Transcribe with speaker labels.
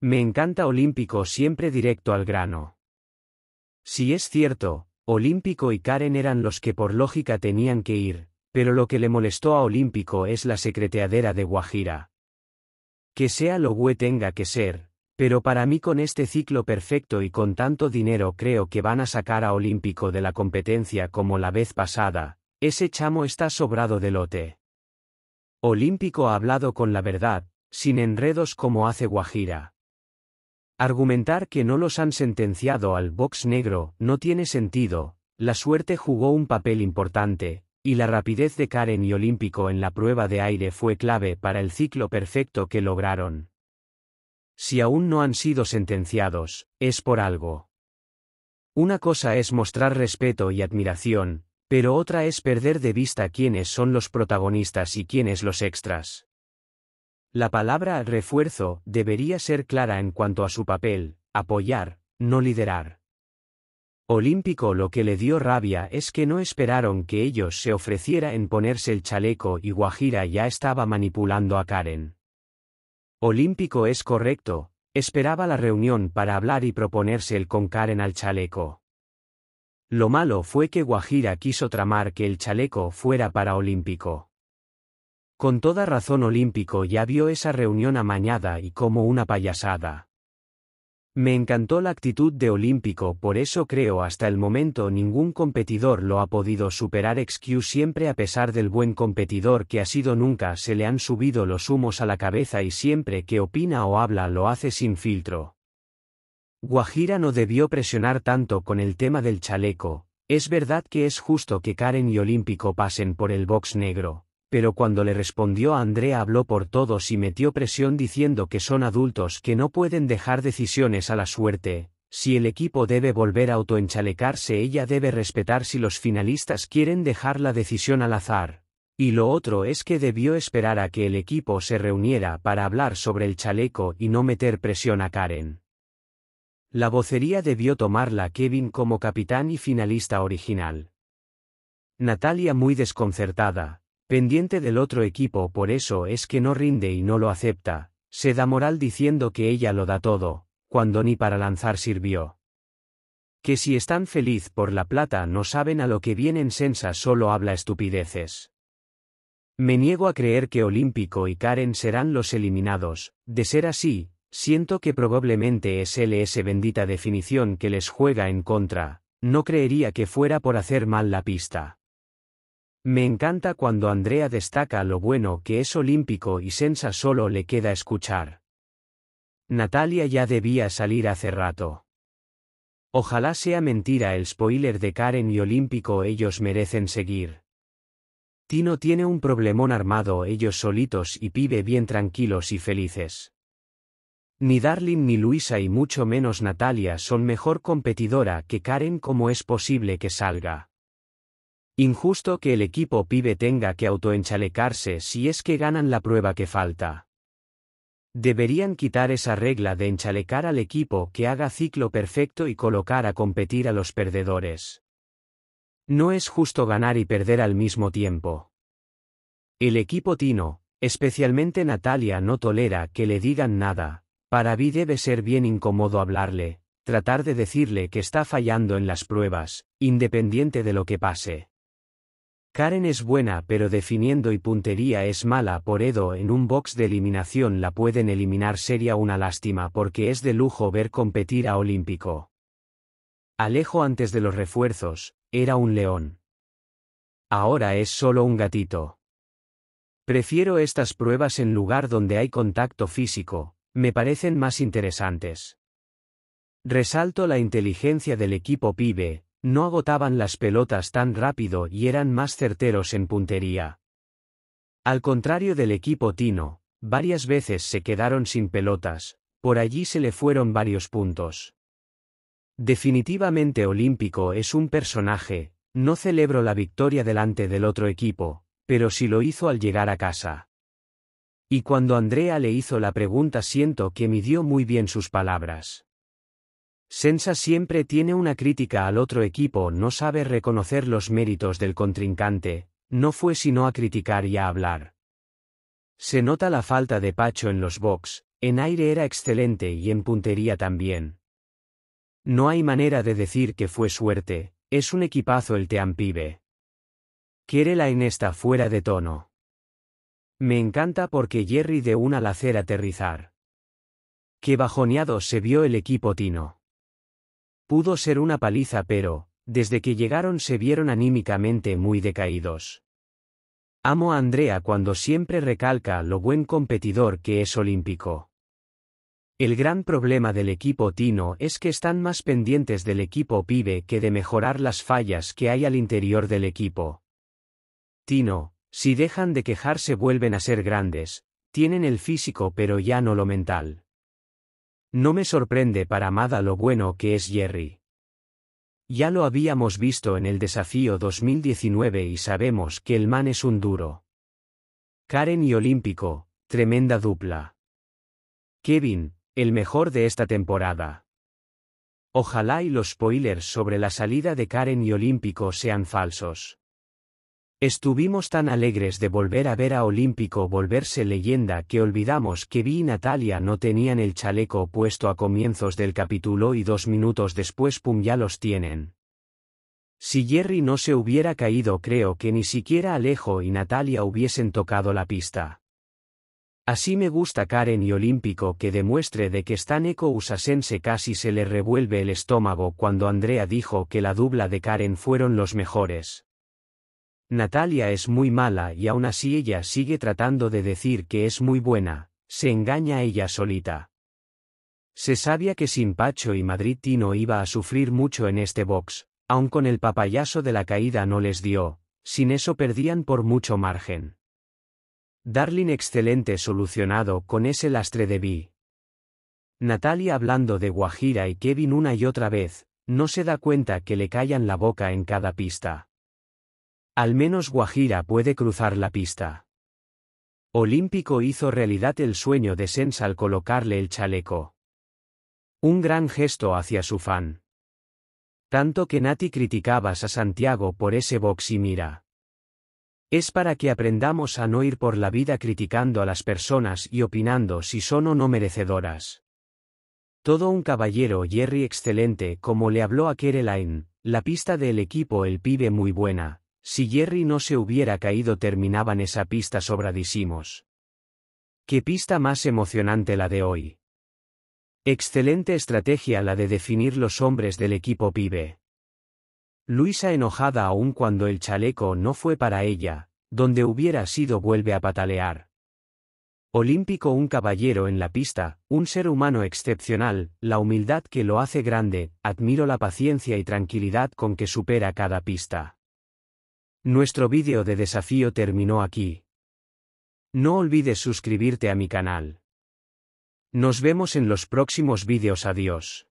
Speaker 1: Me encanta Olímpico siempre directo al grano. Si es cierto, Olímpico y Karen eran los que por lógica tenían que ir, pero lo que le molestó a Olímpico es la secreteadera de Guajira. Que sea lo que tenga que ser, pero para mí con este ciclo perfecto y con tanto dinero creo que van a sacar a Olímpico de la competencia como la vez pasada, ese chamo está sobrado de lote. Olímpico ha hablado con la verdad, sin enredos como hace Guajira. Argumentar que no los han sentenciado al box negro no tiene sentido, la suerte jugó un papel importante, y la rapidez de Karen y Olímpico en la prueba de aire fue clave para el ciclo perfecto que lograron. Si aún no han sido sentenciados, es por algo. Una cosa es mostrar respeto y admiración, pero otra es perder de vista quiénes son los protagonistas y quiénes los extras. La palabra refuerzo debería ser clara en cuanto a su papel, apoyar, no liderar. Olímpico lo que le dio rabia es que no esperaron que ellos se ofreciera en ponerse el chaleco y Guajira ya estaba manipulando a Karen. Olímpico es correcto, esperaba la reunión para hablar y proponerse el con Karen al chaleco. Lo malo fue que Guajira quiso tramar que el chaleco fuera para Olímpico. Con toda razón Olímpico ya vio esa reunión amañada y como una payasada. Me encantó la actitud de Olímpico, por eso creo hasta el momento ningún competidor lo ha podido superar. XQ siempre a pesar del buen competidor que ha sido nunca se le han subido los humos a la cabeza y siempre que opina o habla lo hace sin filtro. Guajira no debió presionar tanto con el tema del chaleco, es verdad que es justo que Karen y Olímpico pasen por el box negro pero cuando le respondió Andrea habló por todos y metió presión diciendo que son adultos que no pueden dejar decisiones a la suerte, si el equipo debe volver a autoenchalecarse ella debe respetar si los finalistas quieren dejar la decisión al azar. Y lo otro es que debió esperar a que el equipo se reuniera para hablar sobre el chaleco y no meter presión a Karen. La vocería debió tomarla Kevin como capitán y finalista original. Natalia muy desconcertada, pendiente del otro equipo por eso es que no rinde y no lo acepta, se da moral diciendo que ella lo da todo, cuando ni para lanzar sirvió. Que si están feliz por la plata no saben a lo que vienen Sensa solo habla estupideces. Me niego a creer que Olímpico y Karen serán los eliminados, de ser así, siento que probablemente es LS bendita definición que les juega en contra, no creería que fuera por hacer mal la pista. Me encanta cuando Andrea destaca lo bueno que es olímpico y Sensa solo le queda escuchar. Natalia ya debía salir hace rato. Ojalá sea mentira el spoiler de Karen y Olímpico ellos merecen seguir. Tino tiene un problemón armado ellos solitos y pibe bien tranquilos y felices. Ni Darling ni Luisa y mucho menos Natalia son mejor competidora que Karen como es posible que salga. Injusto que el equipo pibe tenga que autoenchalecarse si es que ganan la prueba que falta. Deberían quitar esa regla de enchalecar al equipo que haga ciclo perfecto y colocar a competir a los perdedores. No es justo ganar y perder al mismo tiempo. El equipo Tino, especialmente Natalia, no tolera que le digan nada, para mí debe ser bien incómodo hablarle, tratar de decirle que está fallando en las pruebas, independiente de lo que pase. Karen es buena pero definiendo y puntería es mala por Edo en un box de eliminación la pueden eliminar sería una lástima porque es de lujo ver competir a Olímpico. Alejo antes de los refuerzos, era un león. Ahora es solo un gatito. Prefiero estas pruebas en lugar donde hay contacto físico, me parecen más interesantes. Resalto la inteligencia del equipo pibe, no agotaban las pelotas tan rápido y eran más certeros en puntería. Al contrario del equipo Tino, varias veces se quedaron sin pelotas, por allí se le fueron varios puntos. Definitivamente Olímpico es un personaje, no celebro la victoria delante del otro equipo, pero sí lo hizo al llegar a casa. Y cuando Andrea le hizo la pregunta siento que midió muy bien sus palabras. Sensa siempre tiene una crítica al otro equipo, no sabe reconocer los méritos del contrincante, no fue sino a criticar y a hablar. Se nota la falta de Pacho en los box, en aire era excelente y en puntería también. No hay manera de decir que fue suerte, es un equipazo el Teampibe. Quiere la Enesta fuera de tono. Me encanta porque Jerry de una lacer aterrizar. Qué bajoneado se vio el equipo Tino. Pudo ser una paliza pero, desde que llegaron se vieron anímicamente muy decaídos. Amo a Andrea cuando siempre recalca lo buen competidor que es olímpico. El gran problema del equipo Tino es que están más pendientes del equipo pibe que de mejorar las fallas que hay al interior del equipo. Tino, si dejan de quejarse vuelven a ser grandes, tienen el físico pero ya no lo mental. No me sorprende para nada lo bueno que es Jerry. Ya lo habíamos visto en el desafío 2019 y sabemos que el man es un duro. Karen y Olímpico, tremenda dupla. Kevin, el mejor de esta temporada. Ojalá y los spoilers sobre la salida de Karen y Olímpico sean falsos. Estuvimos tan alegres de volver a ver a Olímpico volverse leyenda que olvidamos que Vi y Natalia no tenían el chaleco puesto a comienzos del capítulo y dos minutos después pum ya los tienen. Si Jerry no se hubiera caído creo que ni siquiera Alejo y Natalia hubiesen tocado la pista. Así me gusta Karen y Olímpico que demuestre de que Eco Usasense casi se le revuelve el estómago cuando Andrea dijo que la dubla de Karen fueron los mejores. Natalia es muy mala y aún así ella sigue tratando de decir que es muy buena, se engaña ella solita. Se sabía que sin Pacho y Madrid Tino iba a sufrir mucho en este box, aun con el papayaso de la caída no les dio, sin eso perdían por mucho margen. Darling excelente solucionado con ese lastre de Vi. Natalia hablando de Guajira y Kevin una y otra vez, no se da cuenta que le callan la boca en cada pista. Al menos Guajira puede cruzar la pista. Olímpico hizo realidad el sueño de Sens al colocarle el chaleco. Un gran gesto hacia su fan. Tanto que Nati criticabas a Santiago por ese box y mira. Es para que aprendamos a no ir por la vida criticando a las personas y opinando si son o no merecedoras. Todo un caballero Jerry excelente como le habló a Kerelain, la pista del equipo el pibe muy buena, si Jerry no se hubiera caído terminaban esa pista sobradísimos. ¡Qué pista más emocionante la de hoy! Excelente estrategia la de definir los hombres del equipo pibe. Luisa enojada aún cuando el chaleco no fue para ella, donde hubiera sido vuelve a patalear. Olímpico un caballero en la pista, un ser humano excepcional, la humildad que lo hace grande, admiro la paciencia y tranquilidad con que supera cada pista. Nuestro vídeo de desafío terminó aquí. No olvides suscribirte a mi canal. Nos vemos en los próximos vídeos adiós.